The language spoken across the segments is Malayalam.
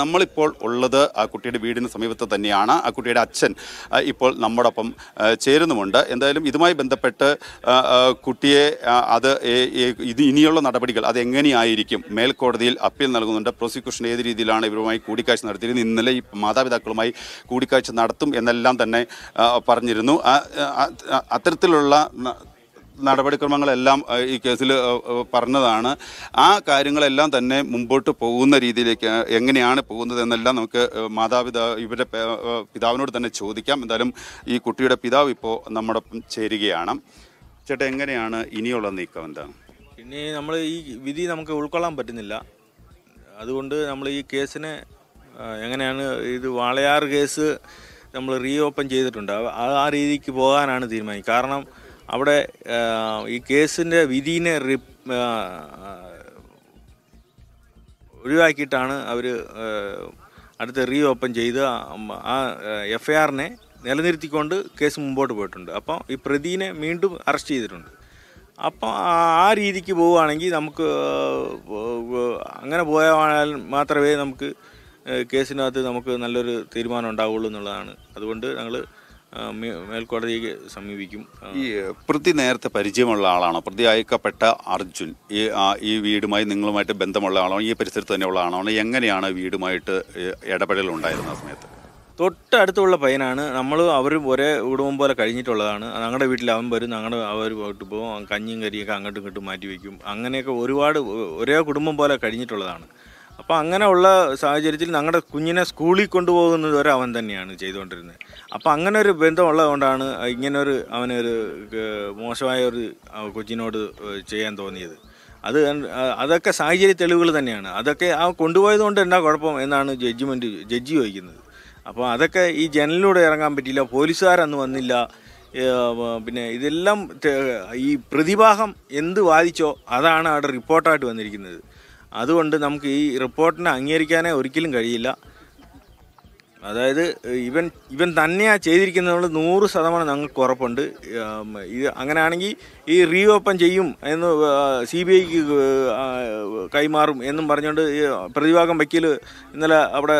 നമ്മളിപ്പോൾ ഉള്ളത് ആ കുട്ടിയുടെ വീടിന് സമീപത്ത് തന്നെയാണ് ആ കുട്ടിയുടെ അച്ഛൻ ഇപ്പോൾ നമ്മോടൊപ്പം ചേരുന്നുമുണ്ട് എന്തായാലും ഇതുമായി ബന്ധപ്പെട്ട് കുട്ടിയെ അത് ഇത് ഇനിയുള്ള നടപടികൾ അത് എങ്ങനെയായിരിക്കും മേൽക്കോടതിയിൽ അപ്പീൽ നൽകുന്നുണ്ട് പ്രോസിക്യൂഷൻ ഏത് രീതിയിലാണ് ഇവരുമായി കൂടിക്കാഴ്ച നടത്തിയിരുന്നത് ഇന്നലെ ഈ മാതാപിതാക്കളുമായി കൂടിക്കാഴ്ച നടത്തും എന്നെല്ലാം തന്നെ പറഞ്ഞിരുന്നു അത്തരത്തിലുള്ള നടപടിക്രമങ്ങളെല്ലാം ഈ കേസിൽ പറഞ്ഞതാണ് ആ കാര്യങ്ങളെല്ലാം തന്നെ മുമ്പോട്ട് പോകുന്ന രീതിയിലേക്ക് എങ്ങനെയാണ് പോകുന്നത് എന്നെല്ലാം നമുക്ക് മാതാപിതാ ഇവരുടെ പിതാവിനോട് തന്നെ ചോദിക്കാം എന്തായാലും ഈ കുട്ടിയുടെ പിതാവ് ഇപ്പോൾ നമ്മോടൊപ്പം ചേരുകയാണ് ചേട്ടാ എങ്ങനെയാണ് ഇനിയുള്ള നീക്കം എന്താണ് ഇനി നമ്മൾ ഈ വിധി നമുക്ക് ഉൾക്കൊള്ളാൻ പറ്റുന്നില്ല അതുകൊണ്ട് നമ്മൾ ഈ കേസിനെ എങ്ങനെയാണ് ഇത് വാളയാർ കേസ് നമ്മൾ റീ ഓപ്പൺ ചെയ്തിട്ടുണ്ട് ആ രീതിക്ക് പോകാനാണ് തീരുമാനിക്കുന്നത് കാരണം അവിടെ ഈ കേസിൻ്റെ വിധീനെ റി ഒഴിവാക്കിയിട്ടാണ് അവർ അടുത്ത് റീ ഓപ്പൺ ചെയ്ത് ആ എഫ് ഐ ആറിനെ നിലനിർത്തിക്കൊണ്ട് കേസ് മുമ്പോട്ട് പോയിട്ടുണ്ട് അപ്പോൾ ഈ പ്രതിനെ വീണ്ടും അറസ്റ്റ് ചെയ്തിട്ടുണ്ട് അപ്പോൾ ആ രീതിക്ക് പോവുകയാണെങ്കിൽ നമുക്ക് അങ്ങനെ പോയാൽ മാത്രമേ നമുക്ക് കേസിനകത്ത് നമുക്ക് നല്ലൊരു തീരുമാനം ഉണ്ടാവുള്ളൂ എന്നുള്ളതാണ് അതുകൊണ്ട് ഞങ്ങൾ മേൽക്കോടതിയെ സമീപിക്കും ഈ പ്രതി നേരത്തെ പരിചയമുള്ള ആളാണോ പ്രതി അയക്കപ്പെട്ട അർജുൻ ഈ ഈ വീടുമായി നിങ്ങളുമായിട്ട് ബന്ധമുള്ള ആളാണോ ഈ പരിസരത്ത് ഉള്ള ആളാണോ എങ്ങനെയാണ് വീടുമായിട്ട് ഇടപെടൽ ഉണ്ടായിരുന്ന സമയത്ത് തൊട്ടടുത്തുള്ള പയ്യനാണ് നമ്മൾ അവർ ഒരേ കുടുംബം പോലെ കഴിഞ്ഞിട്ടുള്ളതാണ് ഞങ്ങളുടെ വീട്ടിൽ അവൻ വരും ഞങ്ങളുടെ അവർ പോയിട്ട് പോകും കഞ്ഞിയും കരിയൊക്കെ അങ്ങോട്ടും ഇങ്ങോട്ടും മാറ്റി വയ്ക്കും അങ്ങനെയൊക്കെ ഒരുപാട് ഒരേ കുടുംബം പോലെ കഴിഞ്ഞിട്ടുള്ളതാണ് അപ്പോൾ അങ്ങനെ ഉള്ള സാഹചര്യത്തിൽ ഞങ്ങളുടെ കുഞ്ഞിനെ സ്കൂളിൽ കൊണ്ടുപോകുന്നത് വരെ അവൻ തന്നെയാണ് ചെയ്തുകൊണ്ടിരുന്നത് അപ്പോൾ അങ്ങനെ ഒരു ബന്ധമുള്ളതുകൊണ്ടാണ് ഇങ്ങനൊരു അവനൊരു മോശമായ ഒരു കൊച്ചിനോട് ചെയ്യാൻ തോന്നിയത് അത് അതൊക്കെ സാഹചര്യ തെളിവുകൾ തന്നെയാണ് അതൊക്കെ ആ കൊണ്ടുപോയത് കൊണ്ട് എന്താ കുഴപ്പം എന്നാണ് ജഡ്ജിമെൻ്റ് ജഡ്ജി ചോദിക്കുന്നത് അപ്പോൾ അതൊക്കെ ഈ ജനലിലൂടെ ഇറങ്ങാൻ പറ്റിയില്ല പോലീസുകാരന്ന് വന്നില്ല പിന്നെ ഇതെല്ലാം ഈ പ്രതിഭാഗം എന്ത് വാദിച്ചോ അതാണ് അവിടെ റിപ്പോർട്ടായിട്ട് വന്നിരിക്കുന്നത് അതുകൊണ്ട് നമുക്ക് ഈ റിപ്പോർട്ടിനെ അംഗീകരിക്കാനേ ഒരിക്കലും കഴിയില്ല അതായത് ഇവൻ ഇവൻ തന്നെയാണ് ചെയ്തിരിക്കുന്നതുകൊണ്ട് നൂറ് ശതമാനം ഞങ്ങൾക്ക് ഉറപ്പുണ്ട് ഇത് അങ്ങനെയാണെങ്കിൽ ഈ റീ ഓപ്പൺ ചെയ്യും എന്ന് സി ബി ഐക്ക് കൈമാറും എന്നും പറഞ്ഞുകൊണ്ട് പ്രതിഭാഗം വക്കീൽ ഇന്നലെ അവിടെ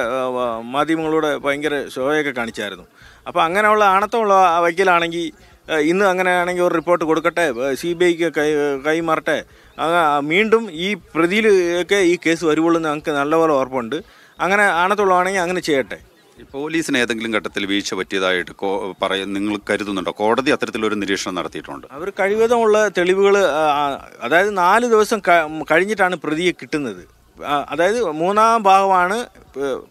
മാധ്യമങ്ങളോട് ഭയങ്കര ഷോയൊക്കെ കാണിച്ചായിരുന്നു അപ്പോൾ അങ്ങനെയുള്ള ആണത്തമുള്ള വക്കീലാണെങ്കിൽ ഇന്ന് അങ്ങനെയാണെങ്കിൽ ഒരു റിപ്പോർട്ട് കൊടുക്കട്ടെ സി ബി ഐക്ക് കൈ കൈമാറട്ടെ വീണ്ടും ഈ പ്രതിയിൽ ഒക്കെ ഈ കേസ് വരുവുള്ളൂ എന്ന് ഞങ്ങൾക്ക് നല്ലപോലെ ഉറപ്പുണ്ട് അങ്ങനെ ആണത്തുള്ളതാണെങ്കിൽ അങ്ങനെ ചെയ്യട്ടെ പോലീസിന് ഏതെങ്കിലും ഘട്ടത്തിൽ വീഴ്ച പറ്റിയതായിട്ട് പറയ നിങ്ങൾ കരുതുന്നുണ്ടോ കോടതി അത്തരത്തിലൊരു നിരീക്ഷണം നടത്തിയിട്ടുണ്ട് അവർ കഴിവതമുള്ള തെളിവുകൾ അതായത് നാല് ദിവസം കഴിഞ്ഞിട്ടാണ് പ്രതിയെ കിട്ടുന്നത് അതായത് മൂന്നാം ഭാഗമാണ്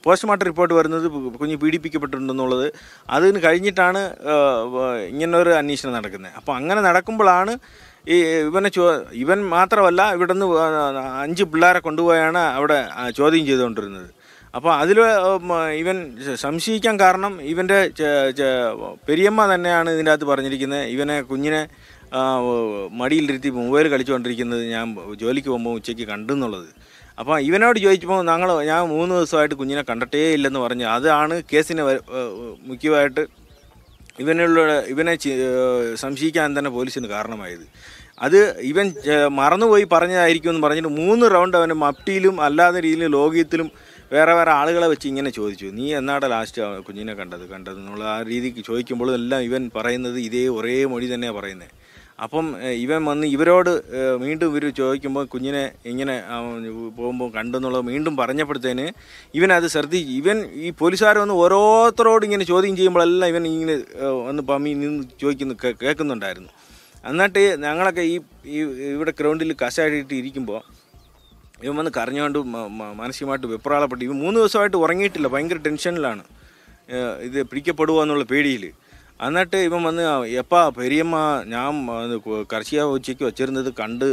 പോസ്റ്റ്മോർട്ടം റിപ്പോർട്ട് വരുന്നത് കുഞ്ഞ് പീഡിപ്പിക്കപ്പെട്ടിട്ടുണ്ടെന്നുള്ളത് അതിന് കഴിഞ്ഞിട്ടാണ് ഇങ്ങനൊരു അന്വേഷണം നടക്കുന്നത് അപ്പോൾ അങ്ങനെ നടക്കുമ്പോഴാണ് ഈ ഇവനെ ചോ ഇവൻ മാത്രമല്ല ഇവിടെ നിന്ന് അഞ്ച് പിള്ളേരെ കൊണ്ടുപോയാണ് അവിടെ ചോദ്യം ചെയ്തുകൊണ്ടിരുന്നത് അപ്പോൾ അതിൽ ഇവൻ സംശയിക്കാൻ കാരണം ഇവൻ്റെ പെരിയമ്മ തന്നെയാണ് ഇതിൻ്റെ അകത്ത് പറഞ്ഞിരിക്കുന്നത് ഇവനെ കുഞ്ഞിനെ മടിയിലിരുത്തി മൊബൈൽ കളിച്ചുകൊണ്ടിരിക്കുന്നത് ഞാൻ ജോലിക്ക് പോകുമ്പോൾ ഉച്ചയ്ക്ക് കണ്ടെന്നുള്ളത് അപ്പോൾ ഇവനോട് ചോദിച്ചപ്പോൾ ഞങ്ങൾ ഞാൻ മൂന്ന് ദിവസമായിട്ട് കുഞ്ഞിനെ കണ്ടിട്ടേ ഇല്ലെന്ന് പറഞ്ഞു അതാണ് കേസിന് മുഖ്യമായിട്ട് ഇവനുള്ള ഇവനെ സംശയിക്കാൻ തന്നെ പോലീസിന് കാരണമായത് അത് ഇവൻ മറന്നുപോയി പറഞ്ഞതായിരിക്കും എന്ന് പറഞ്ഞിട്ട് മൂന്ന് റൗണ്ട് അവനെ മപ്റ്റിയിലും അല്ലാത്ത രീതിയിൽ ലോകീയത്തിലും വേറെ വേറെ ആളുകളെ വെച്ച് ഇങ്ങനെ ചോദിച്ചു നീ എന്നാടെ ലാസ്റ്റ് കുഞ്ഞിനെ കണ്ടത് കണ്ടത് എന്നുള്ള ആ രീതിക്ക് ചോദിക്കുമ്പോൾ എല്ലാം ഇവൻ പറയുന്നത് ഇതേ ഒരേ മൊഴി തന്നെയാണ് പറയുന്നത് അപ്പം ഇവൻ വന്ന് ഇവരോട് വീണ്ടും ഇവർ ചോദിക്കുമ്പോൾ കുഞ്ഞിനെ ഇങ്ങനെ പോകുമ്പോൾ കണ്ടെന്നുള്ളത് വീണ്ടും പറഞ്ഞപ്പോഴത്തേന് ഇവനത് ശ്രദ്ധിച്ച് ഇവൻ ഈ പോലീസുകാർ വന്ന് ഓരോരുത്തരോട് ഇങ്ങനെ ചോദ്യം ചെയ്യുമ്പോഴെല്ലാം ഇവൻ ഇങ്ങനെ ഒന്ന് പമ്മി നിന്ന് ചോദിക്കുന്നു കേൾക്കുന്നുണ്ടായിരുന്നു എന്നിട്ട് ഞങ്ങളൊക്കെ ഈ ഇവിടെ ഗ്രൗണ്ടിൽ കശായിട്ട് ഇരിക്കുമ്പോൾ ഇവൻ വന്ന് കരഞ്ഞുകൊണ്ട് മാനസികമായിട്ട് വെപ്രാളപ്പെട്ട് ഇവൻ മൂന്ന് ദിവസമായിട്ട് ഉറങ്ങിയിട്ടില്ല ഭയങ്കര ടെൻഷനിലാണ് ഇത് പിടിക്കപ്പെടുക എന്നുള്ള പേടിയിൽ എന്നിട്ട് ഇവൻ വന്ന് എപ്പാ പെരിയമ്മ ഞാൻ കർഷിക ഉച്ചയ്ക്ക് വച്ചിരുന്നത് കണ്ട്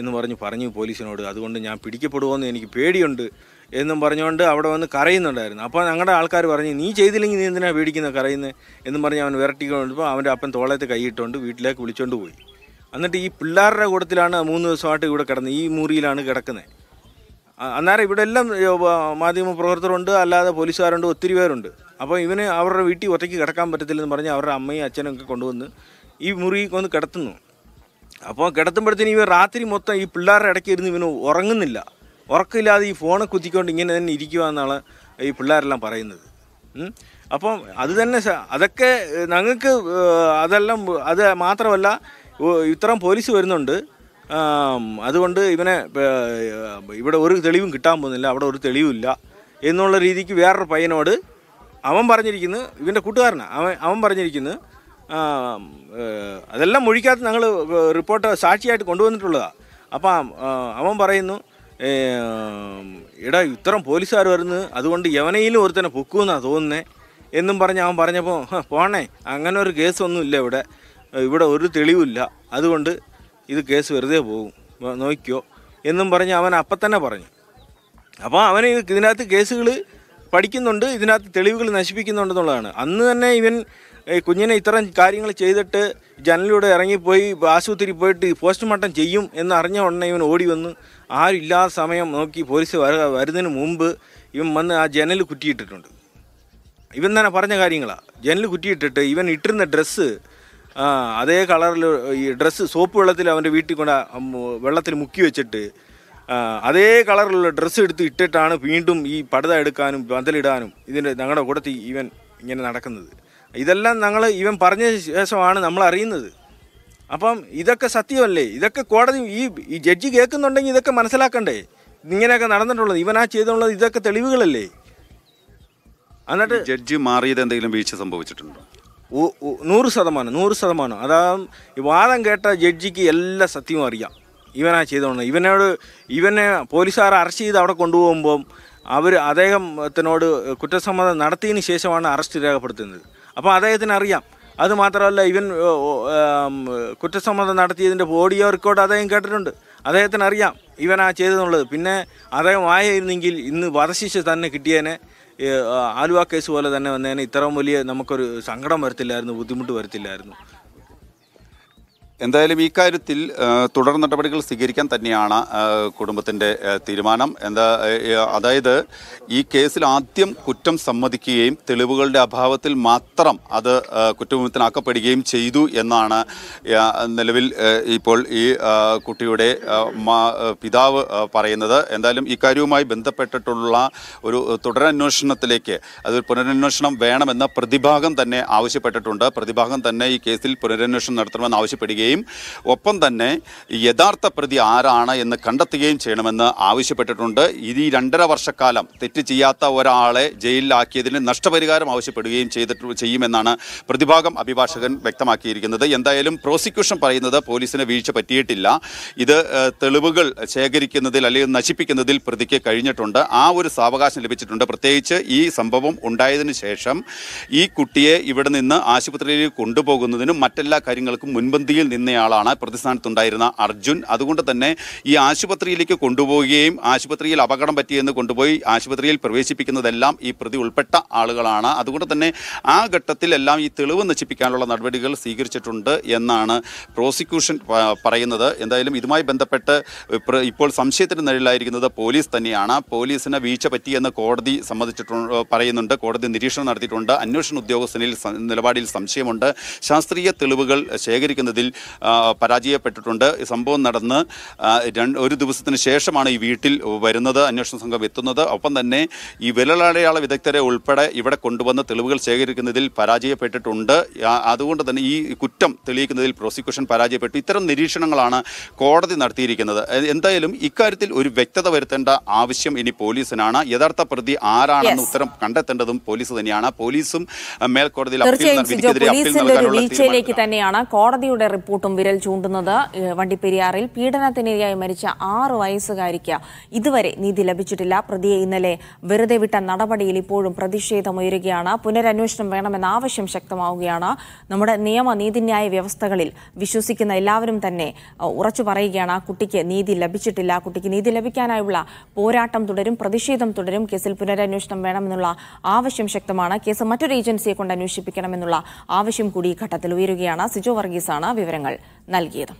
എന്ന് പറഞ്ഞ് പറഞ്ഞു പോലീസിനോട് അതുകൊണ്ട് ഞാൻ പിടിക്കപ്പെടുമോയെന്ന് എനിക്ക് പേടിയുണ്ട് എന്നും പറഞ്ഞുകൊണ്ട് അവിടെ വന്ന് കരയുന്നുണ്ടായിരുന്നു അപ്പോൾ ഞങ്ങളുടെ ആൾക്കാർ പറഞ്ഞു നീ ചെയ്തില്ലെങ്കിൽ നീ എന്തിനാണ് പേടിക്കുന്നത് കരയുന്നത് എന്നും പറഞ്ഞ് അവൻ വിരട്ടിക്കൊണ്ടിപ്പോൾ അവൻ്റെ അപ്പൻ തോളത്ത് കൈയിട്ടുകൊണ്ട് വീട്ടിലേക്ക് വിളിച്ചുകൊണ്ട് പോയി എന്നിട്ട് ഈ പിള്ളേരുടെ കൂട്ടത്തിലാണ് മൂന്ന് ദിവസമായിട്ട് ഇവിടെ കിടന്നത് ഈ മുറിയിലാണ് കിടക്കുന്നത് അന്നേരം ഇവിടെ എല്ലാം മാധ്യമ പ്രവർത്തകരുണ്ട് അല്ലാതെ പോലീസുകാരുണ്ട് ഒത്തിരി പേരുണ്ട് അപ്പോൾ ഇവന് അവരുടെ വീട്ടിൽ ഒറ്റയ്ക്ക് കിടക്കാൻ പറ്റത്തില്ലെന്ന് പറഞ്ഞ് അവരുടെ അമ്മയും അച്ഛനും ഒക്കെ കൊണ്ടുവന്ന് ഈ മുറി കൊന്ന് കിടത്തുന്നു അപ്പോൾ കിടത്തുമ്പോഴത്തേന് ഇവ രാത്രി മൊത്തം ഈ പിള്ളേരുടെ ഇടയ്ക്ക് ഇരുന്ന് ഇവന് ഉറങ്ങുന്നില്ല ഉറക്കില്ലാതെ ഈ ഫോണെ കുത്തിക്കൊണ്ട് ഇങ്ങനെ തന്നെ ഇരിക്കുക എന്നാണ് ഈ പിള്ളേരെല്ലാം പറയുന്നത് അപ്പം അത് തന്നെ അതൊക്കെ ഞങ്ങൾക്ക് അതെല്ലാം അത് മാത്രമല്ല ഇത്രയും പോലീസ് വരുന്നുണ്ട് അതുകൊണ്ട് ഇവനെ ഇവിടെ ഒരു തെളിവും കിട്ടാൻ പോകുന്നില്ല അവിടെ ഒരു തെളിവില്ല എന്നുള്ള രീതിക്ക് വേറൊരു പയ്യനോട് അവൻ പറഞ്ഞിരിക്കുന്നു ഇവൻ്റെ കൂട്ടുകാരനാണ് അവൻ അവൻ പറഞ്ഞിരിക്കുന്നു അതെല്ലാം മൊഴിക്കകത്ത് ഞങ്ങൾ റിപ്പോർട്ട് സാക്ഷിയായിട്ട് കൊണ്ടുവന്നിട്ടുള്ളതാണ് അപ്പം അവൻ പറയുന്നു എടാ ഇത്തരം പോലീസുകാർ വരുന്നു അതുകൊണ്ട് യവനയിലും ഒരുത്തനെ പൊക്കുമെന്നാണ് തോന്നുന്നത് എന്നും പറഞ്ഞ് അവൻ പറഞ്ഞപ്പോൾ പോണേ അങ്ങനെ ഒരു കേസൊന്നുമില്ല ഇവിടെ ഇവിടെ ഒരു തെളിവില്ല അതുകൊണ്ട് ഇത് കേസ് വെറുതെ പോകും നോക്കിയോ എന്നും പറഞ്ഞ് അവൻ അപ്പം തന്നെ പറഞ്ഞു അപ്പോൾ അവന് ഇതിനകത്ത് കേസുകൾ പഠിക്കുന്നുണ്ട് ഇതിനകത്ത് തെളിവുകൾ നശിപ്പിക്കുന്നുണ്ടെന്നുള്ളതാണ് അന്ന് തന്നെ ഇവൻ കുഞ്ഞിനെ ഇത്തരം കാര്യങ്ങൾ ചെയ്തിട്ട് ജനലിലൂടെ ഇറങ്ങിപ്പോയി ആശുപത്രി പോയിട്ട് പോസ്റ്റ്മോർട്ടം ചെയ്യും എന്ന് അറിഞ്ഞ ഉടനെ ഇവൻ ഓടി വന്ന് ആരുമില്ലാത്ത സമയം നോക്കി പോലീസ് വരുന്നതിന് മുമ്പ് ഇവൻ വന്ന് ആ ജനൽ കുറ്റിയിട്ടിട്ടുണ്ട് ഇവൻ തന്നെ പറഞ്ഞ കാര്യങ്ങളാണ് ജനൽ കുറ്റിയിട്ടിട്ട് ഇവൻ ഇട്ടിരുന്ന ഡ്രസ്സ് ആ അതേ കളറിൽ ഈ ഡ്രസ്സ് സോപ്പ് വെള്ളത്തിൽ അവൻ്റെ വീട്ടിൽ കൊണ്ട് വെള്ളത്തിൽ മുക്കി വെച്ചിട്ട് അതേ കളറിലുള്ള ഡ്രസ്സ് എടുത്ത് ഇട്ടിട്ടാണ് വീണ്ടും ഈ പടുത എടുക്കാനും പന്തലിടാനും ഇതിൻ്റെ ഞങ്ങളുടെ കൂടത്തിൽ ഇവൻ ഇങ്ങനെ നടക്കുന്നത് ഇതെല്ലാം ഞങ്ങൾ ഇവൻ പറഞ്ഞ ശേഷമാണ് നമ്മൾ അറിയുന്നത് അപ്പം ഇതൊക്കെ സത്യമല്ലേ ഇതൊക്കെ കോടതി ഈ ഈ ജഡ്ജി കേൾക്കുന്നുണ്ടെങ്കിൽ ഇതൊക്കെ മനസ്സിലാക്കണ്ടേ ഇങ്ങനെയൊക്കെ നടന്നിട്ടുള്ളത് ഇവൻ ആ ചെയ്തുള്ളത് ഇതൊക്കെ തെളിവുകളല്ലേ എന്നിട്ട് ജഡ്ജി മാറിയത് എന്തെങ്കിലും വീഴ്ച സംഭവിച്ചിട്ടുണ്ടോ നൂറ് ശതമാനം നൂറ് ശതമാനം അതാ വാദം കേട്ട ജഡ്ജിക്ക് എല്ലാ സത്യവും അറിയാം ഇവനാ ചെയ്തോണ്ട് ഇവനോട് ഇവനെ പോലീസുകാർ അറസ്റ്റ് ചെയ്ത് അവിടെ കൊണ്ടുപോകുമ്പം അവർ അദ്ദേഹത്തിനോട് കുറ്റസമ്മതം നടത്തിയതിന് ശേഷമാണ് അറസ്റ്റ് രേഖപ്പെടുത്തുന്നത് അപ്പോൾ അദ്ദേഹത്തിന് അറിയാം അത് മാത്രമല്ല ഇവൻ കുറ്റസമ്മതം നടത്തിയതിൻ്റെ ഓഡിയോ റെക്കോർഡ് അദ്ദേഹം കേട്ടിട്ടുണ്ട് അദ്ദേഹത്തിന് അറിയാം ഇവനാ ചെയ്തെന്നുള്ളത് പിന്നെ അദ്ദേഹം ആയിരുന്നെങ്കിൽ ഇന്ന് വധശിക്ഷ തന്നെ കിട്ടിയേനെ ആലുവ കേസ് പോലെ തന്നെ വന്നതിന് ഇത്രയും വലിയ നമുക്കൊരു സങ്കടം വരത്തില്ലായിരുന്നു ബുദ്ധിമുട്ട് വരത്തില്ലായിരുന്നു എന്തായാലും ഈ കാര്യത്തിൽ തുടർ നടപടികൾ സ്വീകരിക്കാൻ തന്നെയാണ് കുടുംബത്തിൻ്റെ തീരുമാനം എന്താ അതായത് ഈ കേസിൽ ആദ്യം കുറ്റം സമ്മതിക്കുകയും തെളിവുകളുടെ അഭാവത്തിൽ മാത്രം അത് കുറ്റവിമുക്തനാക്കപ്പെടുകയും ചെയ്തു എന്നാണ് നിലവിൽ ഇപ്പോൾ ഈ കുട്ടിയുടെ പിതാവ് പറയുന്നത് എന്തായാലും ഇക്കാര്യവുമായി ബന്ധപ്പെട്ടിട്ടുള്ള ഒരു തുടരന്വേഷണത്തിലേക്ക് അതൊരു പുനരന്വേഷണം വേണമെന്ന പ്രതിഭാഗം തന്നെ ആവശ്യപ്പെട്ടിട്ടുണ്ട് പ്രതിഭാഗം തന്നെ ഈ കേസിൽ പുനരന്വേഷണം നടത്തണമെന്ന് ആവശ്യപ്പെടുകയും ചെയ്യുകയും ഒപ്പം തന്നെ യഥാർത്ഥ പ്രതി ആരാണ് എന്ന് കണ്ടെത്തുകയും ചെയ്യണമെന്ന് ആവശ്യപ്പെട്ടിട്ടുണ്ട് ഈ രണ്ടര വർഷക്കാലം തെറ്റ് ചെയ്യാത്ത ഒരാളെ ജയിലിലാക്കിയതിന് നഷ്ടപരിഹാരം ആവശ്യപ്പെടുകയും ചെയ്തിട്ട് ചെയ്യുമെന്നാണ് പ്രതിഭാഗം അഭിഭാഷകൻ വ്യക്തമാക്കിയിരിക്കുന്നത് എന്തായാലും പ്രോസിക്യൂഷൻ പറയുന്നത് പോലീസിന് വീഴ്ച പറ്റിയിട്ടില്ല ഇത് തെളിവുകൾ ശേഖരിക്കുന്നതിൽ അല്ലെങ്കിൽ നശിപ്പിക്കുന്നതിൽ പ്രതിക്ക് കഴിഞ്ഞിട്ടുണ്ട് ആ ഒരു സാവകാശം ലഭിച്ചിട്ടുണ്ട് പ്രത്യേകിച്ച് ഈ സംഭവം ഉണ്ടായതിന് ശേഷം ഈ കുട്ടിയെ ഇവിടെ നിന്ന് ആശുപത്രിയിലേക്ക് കൊണ്ടുപോകുന്നതിനും മറ്റെല്ലാ കാര്യങ്ങൾക്കും മുൻപന്തിയിൽ നിന്ന് എന്നയാളാണ് പ്രതിസ്ഥാനത്തുണ്ടായിരുന്ന അർജുൻ അതുകൊണ്ട് തന്നെ ഈ ആശുപത്രിയിലേക്ക് കൊണ്ടുപോവുകയും ആശുപത്രിയിൽ അപകടം പറ്റിയെന്ന് കൊണ്ടുപോയി ആശുപത്രിയിൽ പ്രവേശിപ്പിക്കുന്നതെല്ലാം ഈ പ്രതി ഉൾപ്പെട്ട ആളുകളാണ് അതുകൊണ്ട് തന്നെ ആ ഘട്ടത്തിലെല്ലാം ഈ തെളിവ് നശിപ്പിക്കാനുള്ള നടപടികൾ സ്വീകരിച്ചിട്ടുണ്ട് എന്നാണ് പ്രോസിക്യൂഷൻ പറയുന്നത് എന്തായാലും ഇതുമായി ബന്ധപ്പെട്ട് ഇപ്പോൾ സംശയത്തിൻ്റെ നിഴലായിരിക്കുന്നത് പോലീസ് തന്നെയാണ് പോലീസിന് വീഴ്ച പറ്റിയെന്ന് കോടതി സമ്മതിച്ചിട്ടുണ്ട് പറയുന്നുണ്ട് കോടതി നിരീക്ഷണം നടത്തിയിട്ടുണ്ട് അന്വേഷണ ഉദ്യോഗസ്ഥനിൽ നിലപാടിൽ സംശയമുണ്ട് ശാസ്ത്രീയ തെളിവുകൾ ശേഖരിക്കുന്നതിൽ പരാജയപ്പെട്ടിട്ടുണ്ട് സംഭവം നടന്ന് ഒരു ദിവസത്തിന് ശേഷമാണ് ഈ വീട്ടിൽ വരുന്നത് അന്വേഷണ സംഘം എത്തുന്നത് ഒപ്പം തന്നെ ഈ വിരലടയാള വിദഗ്ധരെ ഉൾപ്പെടെ ഇവിടെ കൊണ്ടുവന്ന് തെളിവുകൾ ശേഖരിക്കുന്നതിൽ പരാജയപ്പെട്ടിട്ടുണ്ട് അതുകൊണ്ട് തന്നെ ഈ കുറ്റം തെളിയിക്കുന്നതിൽ പ്രോസിക്യൂഷൻ പരാജയപ്പെട്ടു ഇത്തരം നിരീക്ഷണങ്ങളാണ് കോടതി നടത്തിയിരിക്കുന്നത് എന്തായാലും ഇക്കാര്യത്തിൽ ഒരു വ്യക്തത വരുത്തേണ്ട ആവശ്യം ഇനി പോലീസിനാണ് യഥാർത്ഥ പ്രതി ആരാണെന്ന് ഉത്തരം കണ്ടെത്തേണ്ടതും പോലീസ് തന്നെയാണ് പോലീസും മേൽക്കോടതിയിൽ അപ്പീൽ നൽകാനുള്ള തന്നെയാണ് കോടതിയുടെ റിപ്പോർട്ട് കൂട്ടും വിരൽ ചൂണ്ടുന്നത് വണ്ടിപ്പെരിയാറിൽ പീഡനത്തിനിരയായി മരിച്ച ആറ് വയസ്സുകാരിക്ക് ഇതുവരെ നീതി ലഭിച്ചിട്ടില്ല പ്രതിയെ ഇന്നലെ വെറുതെ വിട്ട നടപടിയിൽ ഇപ്പോഴും പ്രതിഷേധമുയരുകയാണ് പുനരന്വേഷണം വേണമെന്ന ആവശ്യം ശക്തമാവുകയാണ് നമ്മുടെ നിയമ നീതിന്യായ വ്യവസ്ഥകളിൽ വിശ്വസിക്കുന്ന എല്ലാവരും തന്നെ ഉറച്ചു പറയുകയാണ് കുട്ടിക്ക് നീതി ലഭിച്ചിട്ടില്ല കുട്ടിക്ക് നീതി ലഭിക്കാനായുള്ള പോരാട്ടം തുടരും പ്രതിഷേധം തുടരും കേസിൽ പുനരന്വേഷണം വേണമെന്നുള്ള ആവശ്യം ശക്തമാണ് കേസ് മറ്റൊരു ഏജൻസിയെ കൊണ്ട് അന്വേഷിപ്പിക്കണമെന്നുള്ള ആവശ്യം കൂടി ഈ ഘട്ടത്തിൽ ഉയരുകയാണ് സിജോ വർഗീസാണ് വിവരങ്ങൾ വിവരങ്ങൾ നൽകിയതും